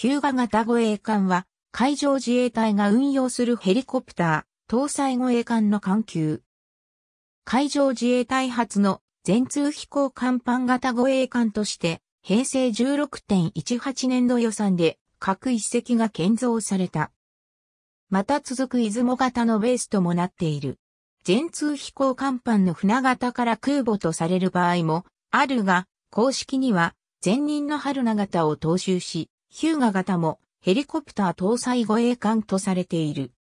ヒューガ型護衛艦は、海上自衛隊が運用するヘリコプター、搭載護衛艦の艦級。海上自衛隊発の全通飛行艦板型護衛艦として、平成16.18年度予算で各一隻が建造された。また続く出雲型のベースともなっている。全通飛行艦板の船型から空母とされる場合もあるが、公式には前任の春名型を踏襲し、ヒューガ型もヘリコプター搭載護衛艦とされている。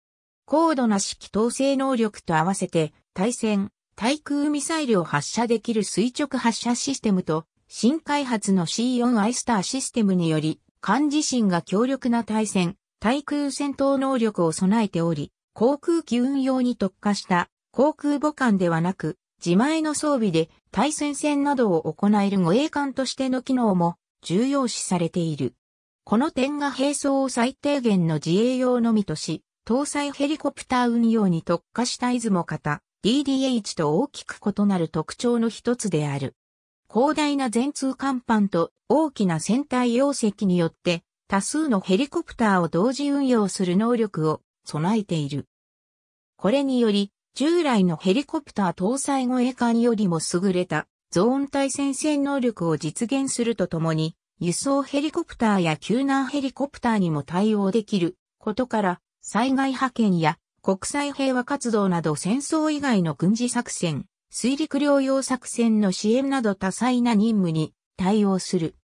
高度な指揮統制能力と合わせて、対戦、対空ミサイルを発射できる垂直発射システムと、新開発の C4 アイスターシステムにより、艦自身が強力な対戦、対空戦闘能力を備えており、航空機運用に特化した航空母艦ではなく、自前の装備で対戦戦などを行える護衛艦としての機能も重要視されている。この点が並走を最低限の自衛用のみとし、搭載ヘリコプター運用に特化した出雲型 DDH と大きく異なる特徴の一つである。広大な全通甲板と大きな船体容積によって多数のヘリコプターを同時運用する能力を備えている。これにより従来のヘリコプター搭載護衛艦よりも優れたゾーン対戦線能力を実現するとともに輸送ヘリコプターや救難ヘリコプターにも対応できることから、災害派遣や国際平和活動など戦争以外の軍事作戦、水陸両用作戦の支援など多彩な任務に対応する。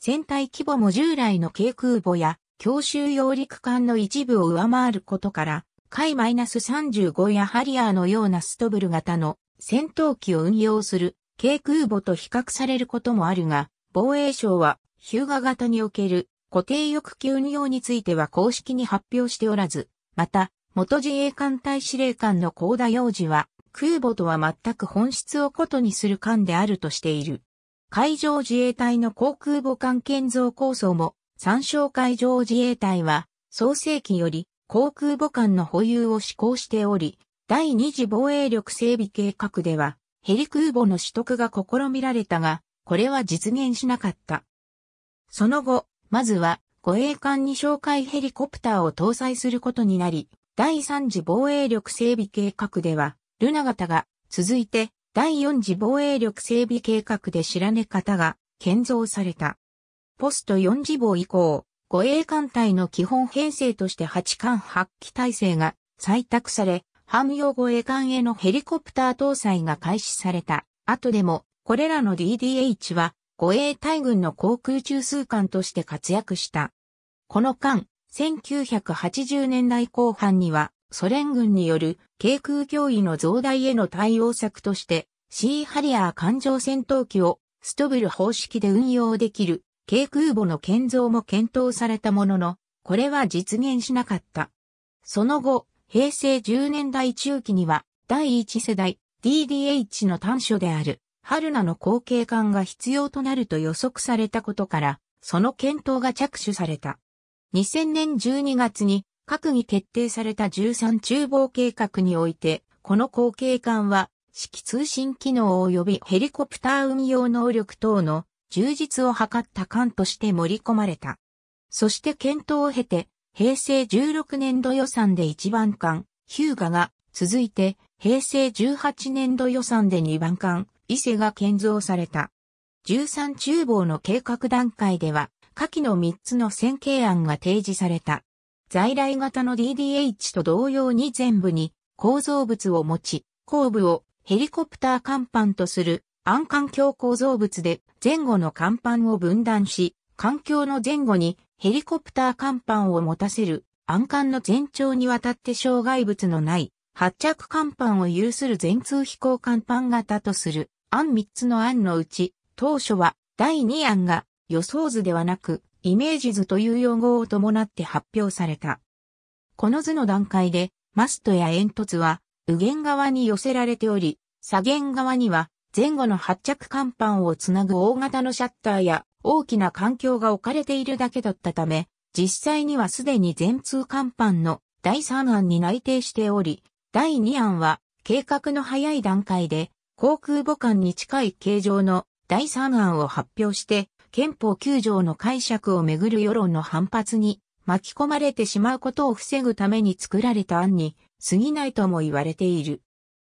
戦隊規模も従来の軽空母や強襲揚陸艦の一部を上回ることから、海マイナス -35 やハリアーのようなストブル型の戦闘機を運用する軽空母と比較されることもあるが、防衛省はヒューガ型における固定翼機運用については公式に発表しておらず、また、元自衛艦隊司令官の高田洋次は、空母とは全く本質を異にする艦であるとしている。海上自衛隊の航空母艦建造構想も、参照海上自衛隊は、創世期より航空母艦の保有を施行しており、第二次防衛力整備計画では、ヘリ空母の取得が試みられたが、これは実現しなかった。その後、まずは護衛艦に哨戒ヘリコプターを搭載することになり、第3次防衛力整備計画では、ルナ型が、続いて、第4次防衛力整備計画で知らね方が建造された。ポスト4次防以降、護衛艦隊の基本編成として8艦8機体制が採択され、汎用護衛艦へのヘリコプター搭載が開始された。後でも、これらの DDH は護衛隊軍の航空中枢艦として活躍した。この間、1980年代後半には、ソ連軍による軽空脅威の増大への対応策として、シーハリアー艦上戦闘機をストブル方式で運用できる軽空母の建造も検討されたものの、これは実現しなかった。その後、平成10年代中期には第1世代 DDH の端緒である春菜の後継艦が必要となると予測されたことから、その検討が着手された。2000年12月に閣議決定された13厨房計画において、この後継艦は、指揮通信機能及びヘリコプター運用能力等の充実を図った艦として盛り込まれた。そして検討を経て、平成16年度予算で1番艦、ヒューガが、続いて、平成18年度予算で2番艦、伊勢が建造された。13厨房の計画段階では、下記の3つの線形案が提示された。在来型の DDH と同様に全部に構造物を持ち、後部をヘリコプター甲板とする暗環境構造物で前後の甲板を分断し、環境の前後にヘリコプター甲板を持たせる暗管の全長にわたって障害物のない発着甲板を有する全通飛行甲板型とする。案3つの案のうち、当初は第2案が予想図ではなく、イメージ図という用語を伴って発表された。この図の段階で、マストや煙突は、右舷側に寄せられており、左舷側には、前後の発着甲板をつなぐ大型のシャッターや大きな環境が置かれているだけだったため、実際にはすでに全通甲板の第3案に内定しており、第2案は計画の早い段階で航空母艦に近い形状の第3案を発表して、憲法9条の解釈をめぐる世論の反発に巻き込まれてしまうことを防ぐために作られた案に過ぎないとも言われている。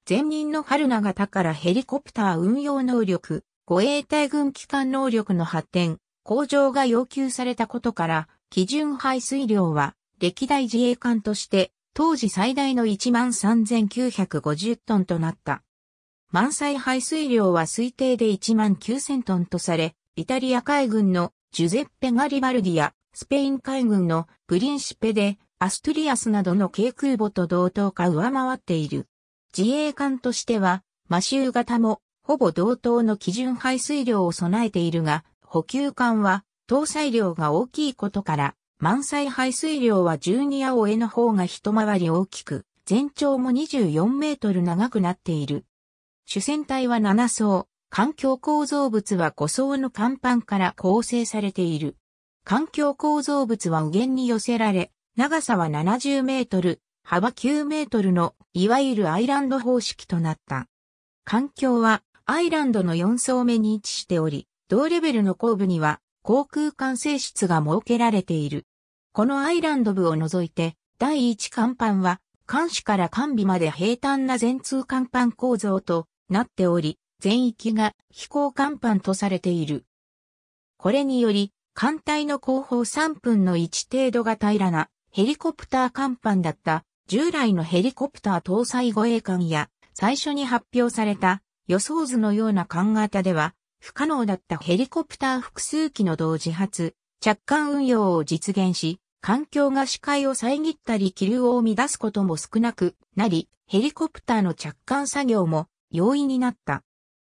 前任の春永田からヘリコプター運用能力、護衛隊軍機関能力の発展、向上が要求されたことから、基準排水量は歴代自衛艦として当時最大の13,950トンとなった。満載排水量は推定で1万9000トンとされ、イタリア海軍のジュゼッペ・ガリバルディやスペイン海軍のプリンシペでアストリアスなどの軽空母と同等か上回っている。自衛艦としてはマシュー型もほぼ同等の基準排水量を備えているが、補給艦は搭載量が大きいことから満載排水量は12アオエの方が一回り大きく、全長も24メートル長くなっている。主戦隊は7層、環境構造物は5層の甲板から構成されている。環境構造物は右舷に寄せられ、長さは70メートル、幅9メートルの、いわゆるアイランド方式となった。環境は、アイランドの4層目に位置しており、同レベルの後部には、航空管制室が設けられている。このアイランド部を除いて、第1甲板は、艦首から艦尾まで平坦な全通甲板構造と、なっており、全域が飛行甲板とされている。これにより、艦隊の後方3分の1程度が平らなヘリコプター甲板だった従来のヘリコプター搭載護衛艦や最初に発表された予想図のような艦型では不可能だったヘリコプター複数機の同時発着艦運用を実現し、環境が視界を遮ったり気流を乱すことも少なくなり、ヘリコプターの着艦作業も容易になった。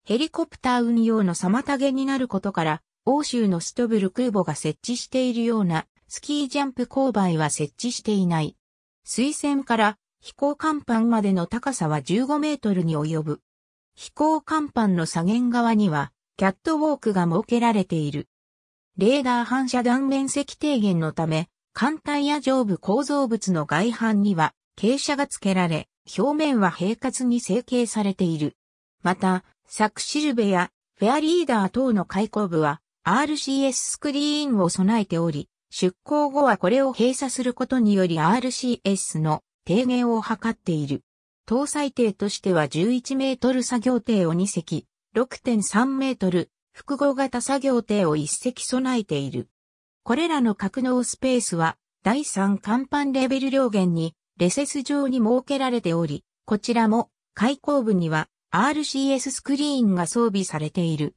ヘリコプター運用の妨げになることから、欧州のストブル空母が設置しているようなスキージャンプ勾配は設置していない。水線から飛行甲板までの高さは15メートルに及ぶ。飛行甲板の左舷側にはキャットウォークが設けられている。レーダー反射断面積低減のため、艦隊や上部構造物の外反には傾斜がつけられ、表面は平滑に成形されている。また、サクシルベやフェアリーダー等の開口部は RCS スクリーンを備えており、出港後はこれを閉鎖することにより RCS の低減を図っている。搭載艇としては11メートル作業艇を2隻、6.3メートル、複合型作業艇を1隻備えている。これらの格納スペースは、第3甲板レベル量限にレセス上に設けられており、こちらも開口部には RCS スクリーンが装備されている。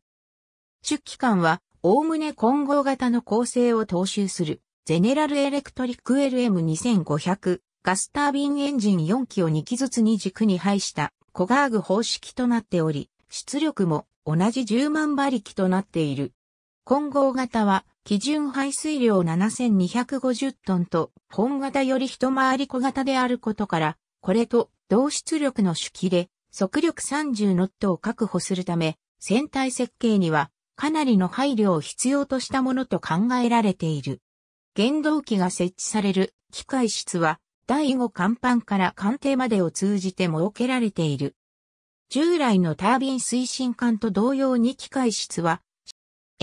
出機間は、おおむね混合型の構成を踏襲する、ゼネラルエレクトリック LM2500 ガスタービンエンジン4機を2機ずつに軸に配したコガーグ方式となっており、出力も同じ10万馬力となっている。混合型は基準排水量7250トンと、本型より一回り小型であることから、これと同出力の手記で、速力30ノットを確保するため、船体設計には、かなりの配慮を必要としたものと考えられている。原動機が設置される機械室は、第5甲板から艦艇までを通じて設けられている。従来のタービン推進艦と同様に機械室は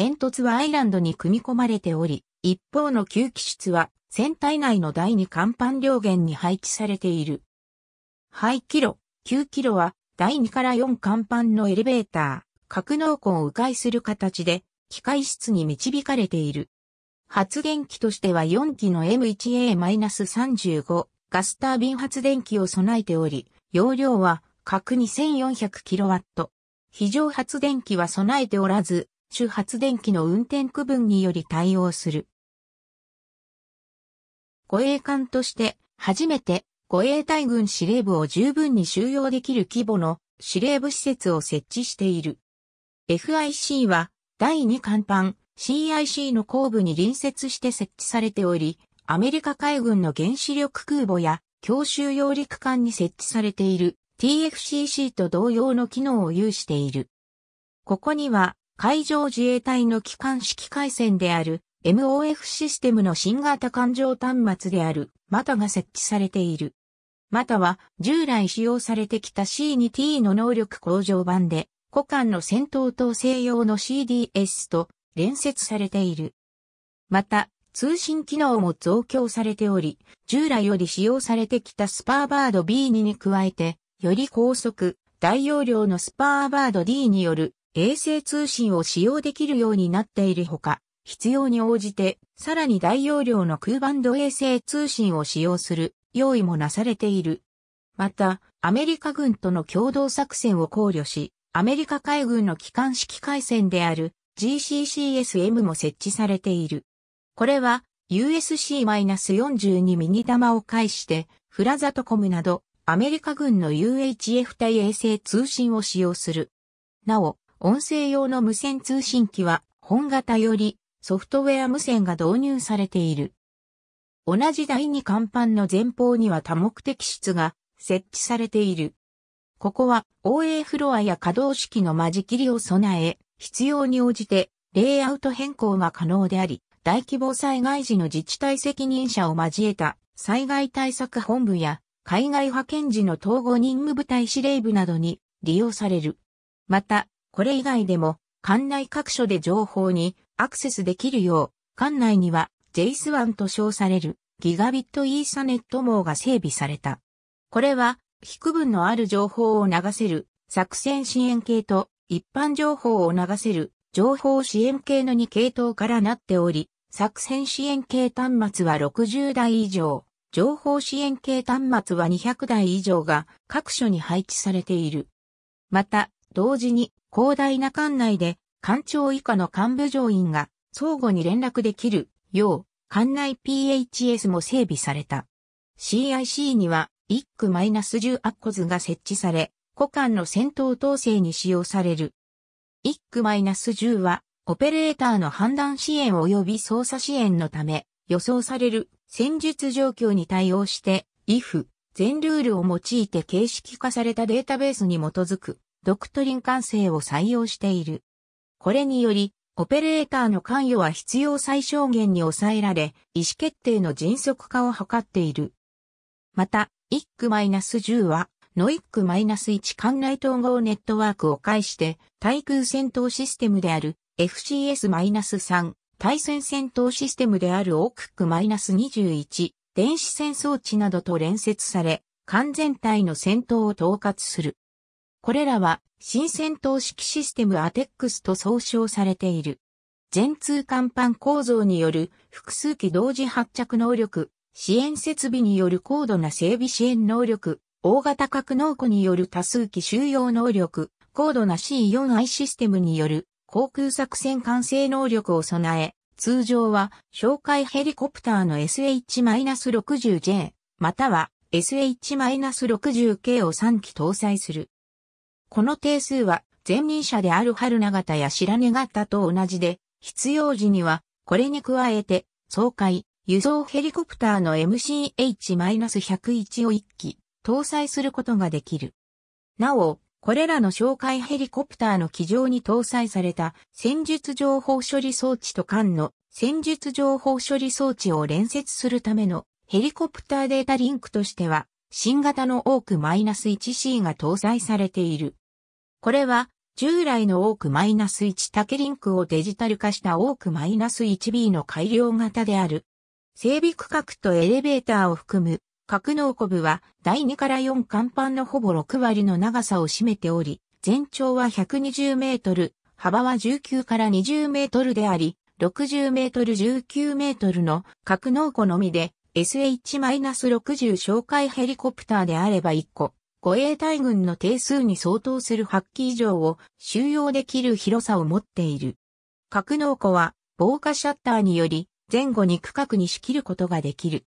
煙突はアイランドに組み込まれており、一方の吸気室は船体内の第二甲板両舷に配置されている。排気路、吸気路は第2から4甲板のエレベーター、格納庫を迂回する形で機械室に導かれている。発電機としては4機の M1A-35 ガスタービン発電機を備えており、容量は各 2400kW。非常発電機は備えておらず、主発電機の運転区分により対応する。護衛艦として初めて護衛隊軍司令部を十分に収容できる規模の司令部施設を設置している。FIC は第2艦板 CIC の後部に隣接して設置されており、アメリカ海軍の原子力空母や強襲揚陸艦に設置されている TFCC と同様の機能を有している。ここには海上自衛隊の機関式回線である MOF システムの新型環状端末である MATA が設置されている。MATA は従来使用されてきた C2T の能力向上版で、古間の戦闘統制用の CDS と連接されている。また、通信機能も増強されており、従来より使用されてきたスパーバード B2 に加えて、より高速、大容量のスパーバード D による衛星通信を使用できるようになっているほか、必要に応じて、さらに大容量の空バンド衛星通信を使用する用意もなされている。また、アメリカ軍との共同作戦を考慮し、アメリカ海軍の機関式回線である GCCSM も設置されている。これは USC-42 ミニ玉を介して、フラザトコムなどアメリカ軍の UHF 対衛星通信を使用する。なお、音声用の無線通信機は本型よりソフトウェア無線が導入されている。同じ第2甲板の前方には多目的室が設置されている。ここは OA フロアや可動式の間仕切りを備え、必要に応じてレイアウト変更が可能であり、大規模災害時の自治体責任者を交えた災害対策本部や海外派遣時の統合任務部隊司令部などに利用される。また、これ以外でも、管内各所で情報にアクセスできるよう、管内には JS1 と称されるギガビットイーサネット網が整備された。これは、低分のある情報を流せる作戦支援系と一般情報を流せる情報支援系の2系統からなっており、作戦支援系端末は60台以上、情報支援系端末は200台以上が各所に配置されている。また、同時に広大な艦内で艦長以下の幹部乗員が相互に連絡できるよう艦内 PHS も整備された。CIC には1区 -10 アッコズが設置され、古間の戦闘統制に使用される。1区 -10 はオペレーターの判断支援及び操作支援のため予想される戦術状況に対応して、if、全ルールを用いて形式化されたデータベースに基づくドクトリン管制を採用している。これにより、オペレーターの関与は必要最小限に抑えられ、意思決定の迅速化を図っている。また、1区1 0は、ノイック -1 管内統合ネットワークを介して、対空戦闘システムである FCS-3、対戦戦闘システムであるオークック -21、電子戦装置などと連接され、艦全体の戦闘を統括する。これらは新戦闘式システムアテックスと総称されている。全通甲板構造による複数機同時発着能力、支援設備による高度な整備支援能力、大型格納庫による多数機収容能力、高度な C4I システムによる航空作戦完成能力を備え、通常は哨戒ヘリコプターの SH-60J または SH-60K を3機搭載する。この定数は前任者である春長田や白根方と同じで、必要時には、これに加えて、総海、輸送ヘリコプターの MCH-101 を1機、搭載することができる。なお、これらの紹介ヘリコプターの機上に搭載された戦術情報処理装置と間の戦術情報処理装置を連接するためのヘリコプターデータリンクとしては新型の多く -1C が搭載されている。これは、従来のオーク -1 竹リンクをデジタル化したオーク -1B の改良型である。整備区画とエレベーターを含む、格納庫部は第2から4甲板のほぼ6割の長さを占めており、全長は120メートル、幅は19から20メートルであり、60メートル19メートルの格納庫のみで SH-60 紹介ヘリコプターであれば1個、護衛隊軍の定数に相当する8機以上を収容できる広さを持っている。格納庫は防火シャッターにより前後に区画に仕切ることができる。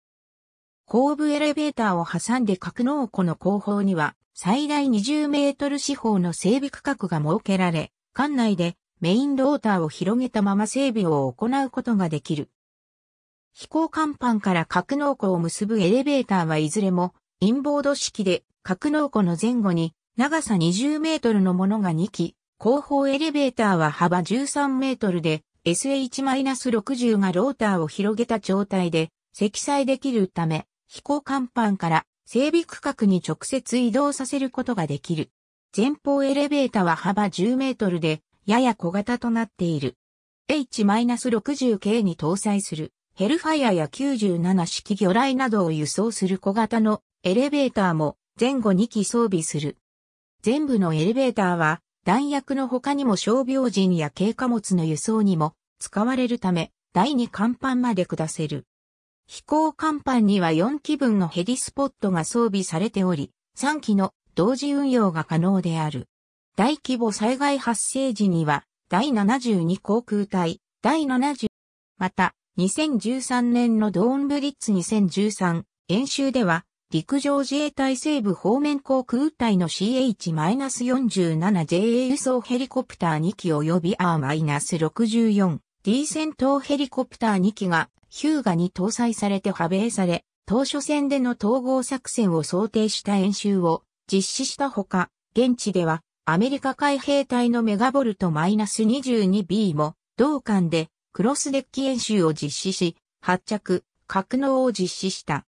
後部エレベーターを挟んで格納庫の後方には最大20メートル四方の整備区画が設けられ、館内でメインローターを広げたまま整備を行うことができる。飛行甲板から格納庫を結ぶエレベーターはいずれも陰謀ド式で、格納庫の前後に長さ20メートルのものが2基、後方エレベーターは幅13メートルで、SH-60 がローターを広げた状態で、積載できるため、飛行甲板から整備区画に直接移動させることができる。前方エレベーターは幅10メートルで、やや小型となっている。H-60K に搭載する、ヘルファイアや97式魚雷などを輸送する小型のエレベーターも前後2機装備する。全部のエレベーターは弾薬の他にも傷病人や軽貨物の輸送にも使われるため第2甲板まで下せる。飛行甲板には4機分のヘリスポットが装備されており、3機の同時運用が可能である。大規模災害発生時には、第72航空隊、第70、また、2013年のドーンブリッツ2013演習では、陸上自衛隊西部方面航空隊の CH-47JA 輸送ヘリコプター2機及び R-64D 戦闘ヘリコプター2機がヒューガに搭載されて派兵され、当初戦での統合作戦を想定した演習を実施したほか、現地ではアメリカ海兵隊のメガボルト -22B も同艦でクロスデッキ演習を実施し、発着、格納を実施した。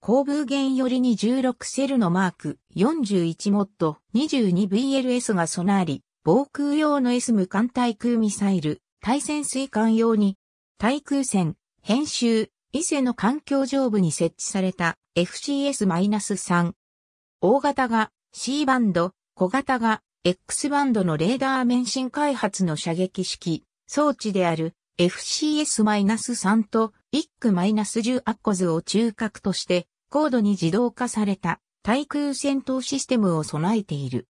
後部弦よりに16セルのマーク41モッド 22VLS が備わり、防空用の S 無艦対空ミサイル、対潜水艦用に、対空戦、編集、伊勢の環境上部に設置された FCS-3。大型が C バンド、小型が X バンドのレーダー免震開発の射撃式装置である FCS-3 と1区 -10 アッコズを中核として高度に自動化された対空戦闘システムを備えている。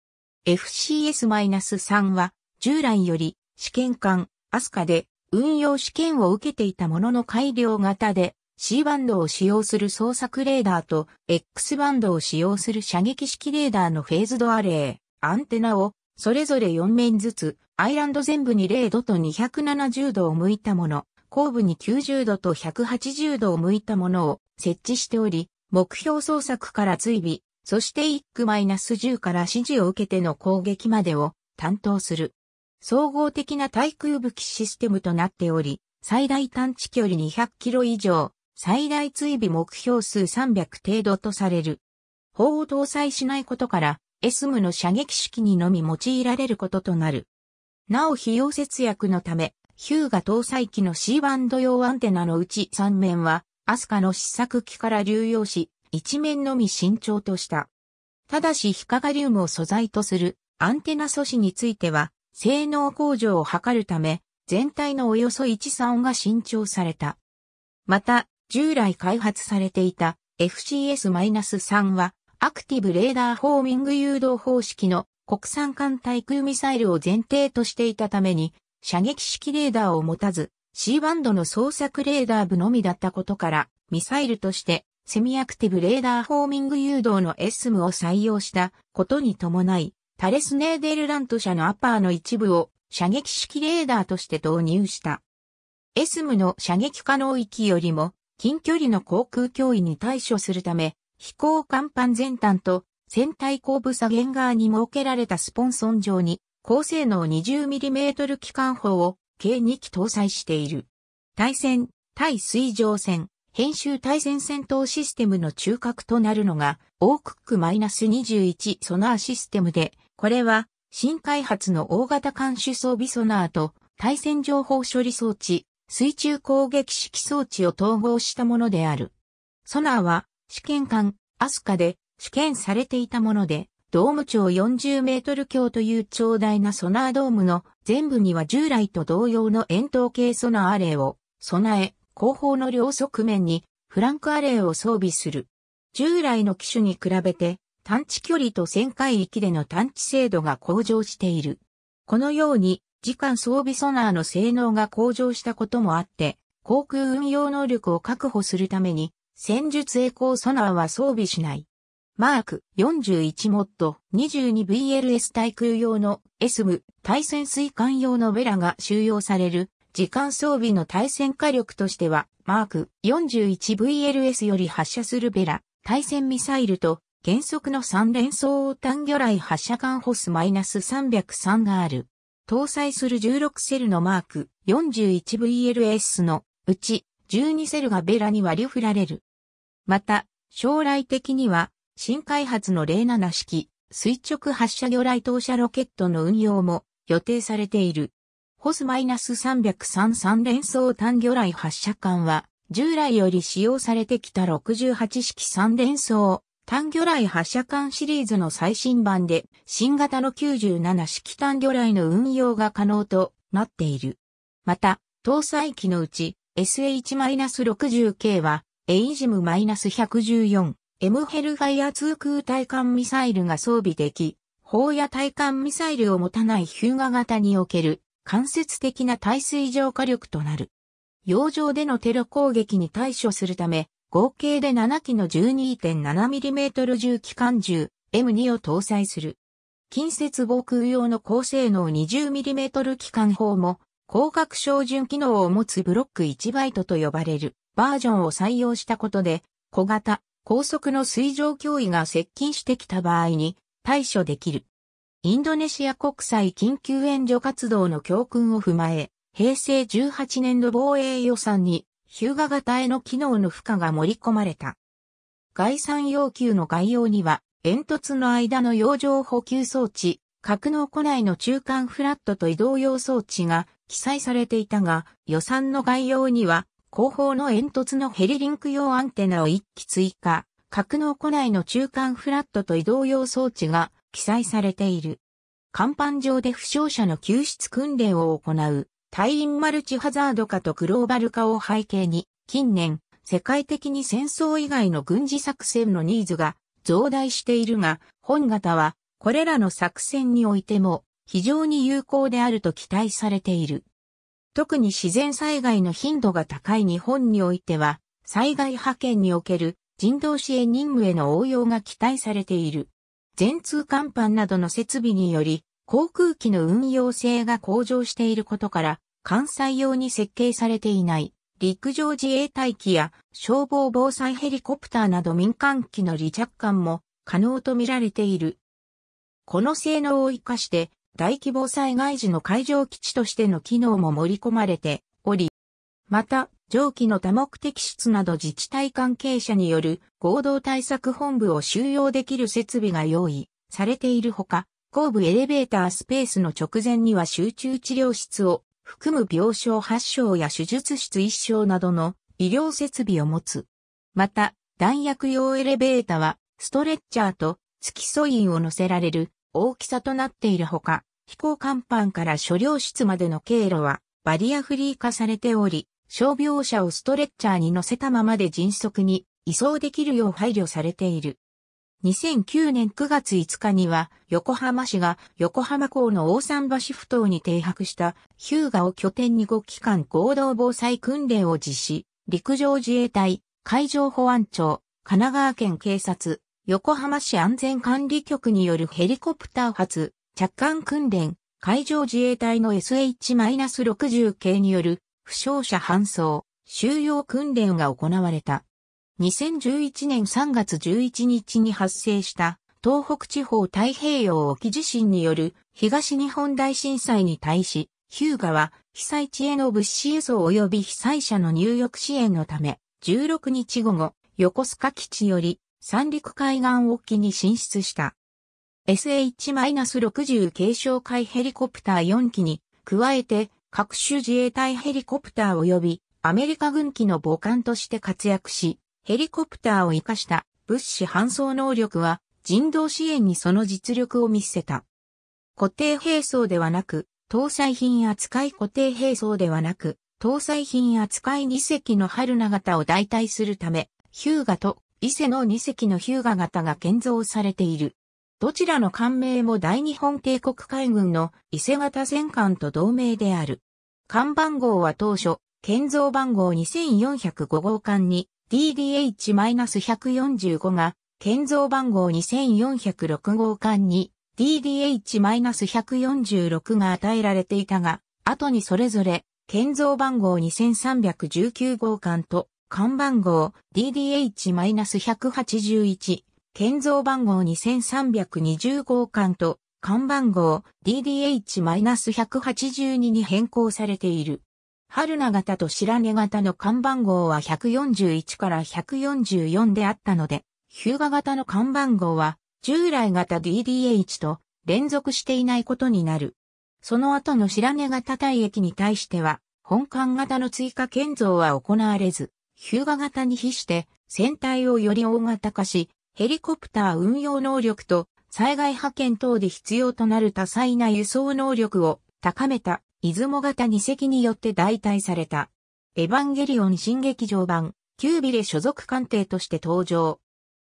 FCS-3 は従来より試験艦アスカで運用試験を受けていたものの改良型で C バンドを使用する捜索レーダーと X バンドを使用する射撃式レーダーのフェーズドアレー、アンテナをそれぞれ4面ずつアイランド全部に0度と270度を向いたもの。後部に90度と180度を向いたものを設置しており、目標捜索から追尾、そして1区 -10 から指示を受けての攻撃までを担当する。総合的な対空武器システムとなっており、最大探知距離200キロ以上、最大追尾目標数300程度とされる。砲を搭載しないことから、エスムの射撃式にのみ用いられることとなる。なお費用節約のため、ヒューガ搭載機の C バンド用アンテナのうち3面は、アスカの試作機から流用し、1面のみ慎重とした。ただしヒカガリウムを素材とするアンテナ素子については、性能向上を図るため、全体のおよそ13が慎重された。また、従来開発されていた FCS-3 は、アクティブレーダーフォーミング誘導方式の国産艦対空ミサイルを前提としていたために、射撃式レーダーを持たず、C バンドの捜索レーダー部のみだったことから、ミサイルとしてセミアクティブレーダーフォーミング誘導の SM を採用したことに伴い、タレスネーデルラント社のアパーの一部を射撃式レーダーとして導入した。SM の射撃可能域よりも近距離の航空脅威に対処するため、飛行甲板全端と船体後部左舷側に設けられたスポンソン上に高性能 20mm 機関砲を計2機搭載している。対戦、対水上戦、編集対戦戦闘システムの中核となるのが、オークック -21 ソナーシステムで、これは新開発の大型艦首装備ソナーと対戦情報処理装置、水中攻撃式装置を統合したものである。ソナーは試験艦アスカで試験されていたもので、ドーム長40メートル強という長大なソナードームの全部には従来と同様の円筒形ソナーアレイを備え、後方の両側面にフランクアレイを装備する。従来の機種に比べて探知距離と旋回域での探知精度が向上している。このように時間装備ソナーの性能が向上したこともあって、航空運用能力を確保するために戦術栄光ソナーは装備しない。マーク41モッド 22VLS 対空用の SM 対潜水艦用のベラが収容される時間装備の対戦火力としてはマーク 41VLS より発射するベラ対戦ミサイルと原則の3連装単魚雷発射艦ホスマイナス -303 がある。搭載する16セルのマーク 41VLS のうち12セルがベラに割り振られる。また、将来的には新開発の07式垂直発射魚雷投射ロケットの運用も予定されている。ホス -333 連装単魚雷発射管は従来より使用されてきた68式3連装単魚雷発射管シリーズの最新版で新型の97式単魚雷の運用が可能となっている。また、搭載機のうち SH-60K はエイジム1 1 4 M ヘルファイア2空対艦ミサイルが装備でき、砲や対艦ミサイルを持たないヒューガ型における間接的な耐水上火力となる。洋上でのテロ攻撃に対処するため、合計で7機の 12.7mm 重機関銃 M2 を搭載する。近接防空用の高性能 20mm 機関砲も、広角照準機能を持つブロック1バイトと呼ばれるバージョンを採用したことで、小型、高速の水上脅威が接近してきた場合に対処できる。インドネシア国際緊急援助活動の教訓を踏まえ、平成18年度防衛予算に、ヒューガ型への機能の負荷が盛り込まれた。概算要求の概要には、煙突の間の洋上補給装置、格納庫内の中間フラットと移動用装置が記載されていたが、予算の概要には、後方の煙突のヘリリンク用アンテナを1機追加、格納庫内の中間フラットと移動用装置が記載されている。甲板上で負傷者の救出訓練を行う、隊員マルチハザード化とグローバル化を背景に、近年、世界的に戦争以外の軍事作戦のニーズが増大しているが、本型はこれらの作戦においても非常に有効であると期待されている。特に自然災害の頻度が高い日本においては、災害派遣における人道支援任務への応用が期待されている。全通甲板などの設備により、航空機の運用性が向上していることから、関西用に設計されていない陸上自衛隊機や消防防災ヘリコプターなど民間機の離着艦も可能とみられている。この性能を活かして大規模災害時の海上基地としての機能も盛り込まれており、また、上記の多目的室など自治体関係者による合同対策本部を収容できる設備が用意されているほか、後部エレベータースペースの直前には集中治療室を含む病床8床や手術室1床などの医療設備を持つ。また、弾薬用エレベータはストレッチャーと付き添いを乗せられる大きさとなっているほか、飛行甲板から所領室までの経路はバリアフリー化されており、傷病者をストレッチャーに乗せたままで迅速に移送できるよう配慮されている。2009年9月5日には横浜市が横浜港の大桟橋埠頭に停泊したヒューガを拠点に5機関合同防災訓練を実施、陸上自衛隊、海上保安庁、神奈川県警察、横浜市安全管理局によるヘリコプター発、着艦訓練、海上自衛隊の SH-60 系による負傷者搬送、収容訓練が行われた。2011年3月11日に発生した東北地方太平洋沖地震による東日本大震災に対し、ヒューガは被災地への物資輸送及び被災者の入浴支援のため、16日午後、横須賀基地より三陸海岸沖に進出した。SH-60 軽哨海ヘリコプター4機に、加えて各種自衛隊ヘリコプター及びアメリカ軍機の母艦として活躍し、ヘリコプターを活かした物資搬送能力は人道支援にその実力を見せた。固定兵装ではなく、搭載品扱い固定兵装ではなく、搭載品扱い2隻の春長田を代替するため、ヒューガと伊勢の2隻のヒューガ型が建造されている。どちらの艦名も大日本帝国海軍の伊勢型戦艦と同名である。艦番号は当初、建造番号2405号艦に DDH-145 が、建造番号2406号艦に DDH-146 が与えられていたが、後にそれぞれ建造番号2319号艦と看板号 DDH-181、建造番号2320号館と看板号 DDH-182 に変更されている。春名型と白根型の看板号は141から144であったので、ヒューガ型の看板号は従来型 DDH と連続していないことになる。その後の白根型体液に対しては、本館型の追加建造は行われず、ヒューガ型に比して船体をより大型化し、ヘリコプター運用能力と災害派遣等で必要となる多彩な輸送能力を高めた出雲型2隻によって代替された。エヴァンゲリオン新劇場版、キュービレ所属艦艇として登場。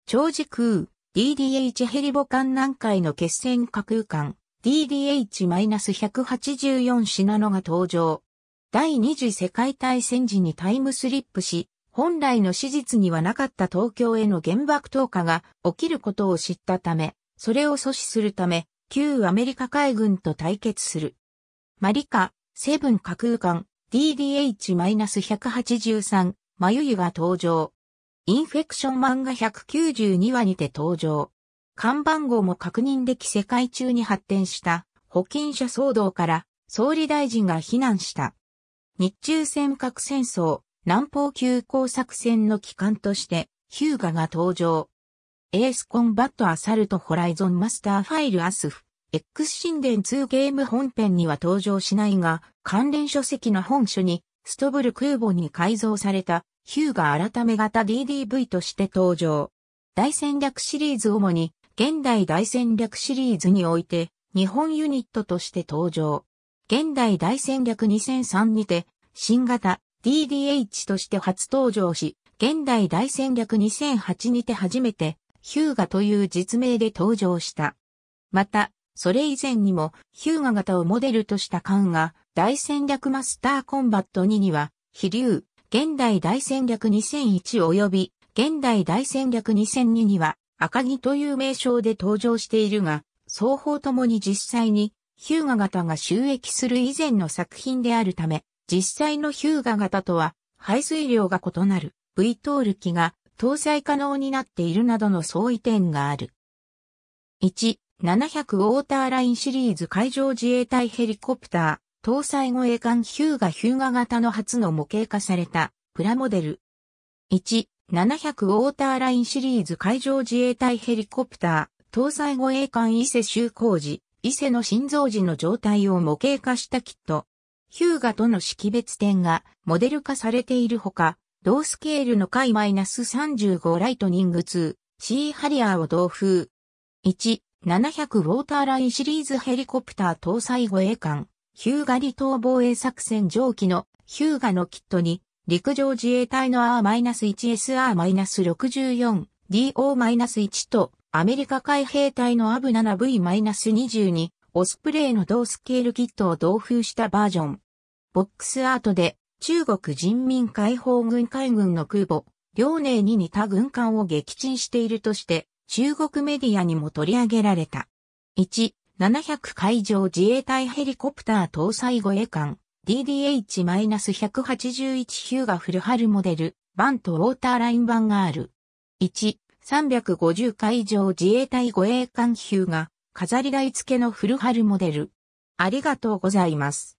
長時空、DDH ヘリボ艦南海の決戦架空艦、DDH-184 シナノが登場。第二次世界大戦時にタイムスリップし、本来の史実にはなかった東京への原爆投下が起きることを知ったため、それを阻止するため、旧アメリカ海軍と対決する。マリカ、セブン架空艦 DDH-183、マユユが登場。インフェクション漫画192話にて登場。看板号も確認でき世界中に発展した保菌者騒動から総理大臣が非難した。日中尖閣戦争、南方急行作戦の機関として、ヒューガが登場。エースコンバットアサルトホライゾンマスターファイルアスフ。X 神殿2ゲーム本編には登場しないが、関連書籍の本書に、ストブル空母に改造された、ヒューガ改め型 DDV として登場。大戦略シリーズ主に、現代大戦略シリーズにおいて、日本ユニットとして登場。現代大戦略2003にて、新型 DDH として初登場し、現代大戦略2008にて初めて、ヒューガという実名で登場した。また、それ以前にも、ヒューガ型をモデルとした艦が、大戦略マスターコンバット2には、飛竜、現代大戦略2001及び、現代大戦略2002には、赤木という名称で登場しているが、双方ともに実際に、ヒューガ型が収益する以前の作品であるため、実際のヒューガ型とは排水量が異なる V トール機が搭載可能になっているなどの相違点がある。1、700ウォーターラインシリーズ海上自衛隊ヘリコプター、搭載護衛艦ヒューガヒューガ型の初の模型化されたプラモデル。1、700ウォーターラインシリーズ海上自衛隊ヘリコプター、搭載護衛艦伊勢修工時、伊勢の心臓時の状態を模型化したキット。ヒューガとの識別点がモデル化されているほか、同スケールの回 -35 ライトニング2、シーハリアーを同封。1、700ウォーターラインシリーズヘリコプター搭載護衛艦、ヒューガ離島防衛作戦上記のヒューガのキットに、陸上自衛隊の R-1SR-64DO-1 と、アメリカ海兵隊の AV7V-22 オスプレイの同スケールキットを同封したバージョン。ボックスアートで中国人民解放軍海軍の空母、遼寧に似た軍艦を撃沈しているとして、中国メディアにも取り上げられた。1、700海上自衛隊ヘリコプター搭載護衛艦 DDH-181 ヒューガフルハルモデルバンとウォーターライン版がある。1、350海上自衛隊護衛艦ヒューガ飾り台付けのフルハルモデル。ありがとうございます。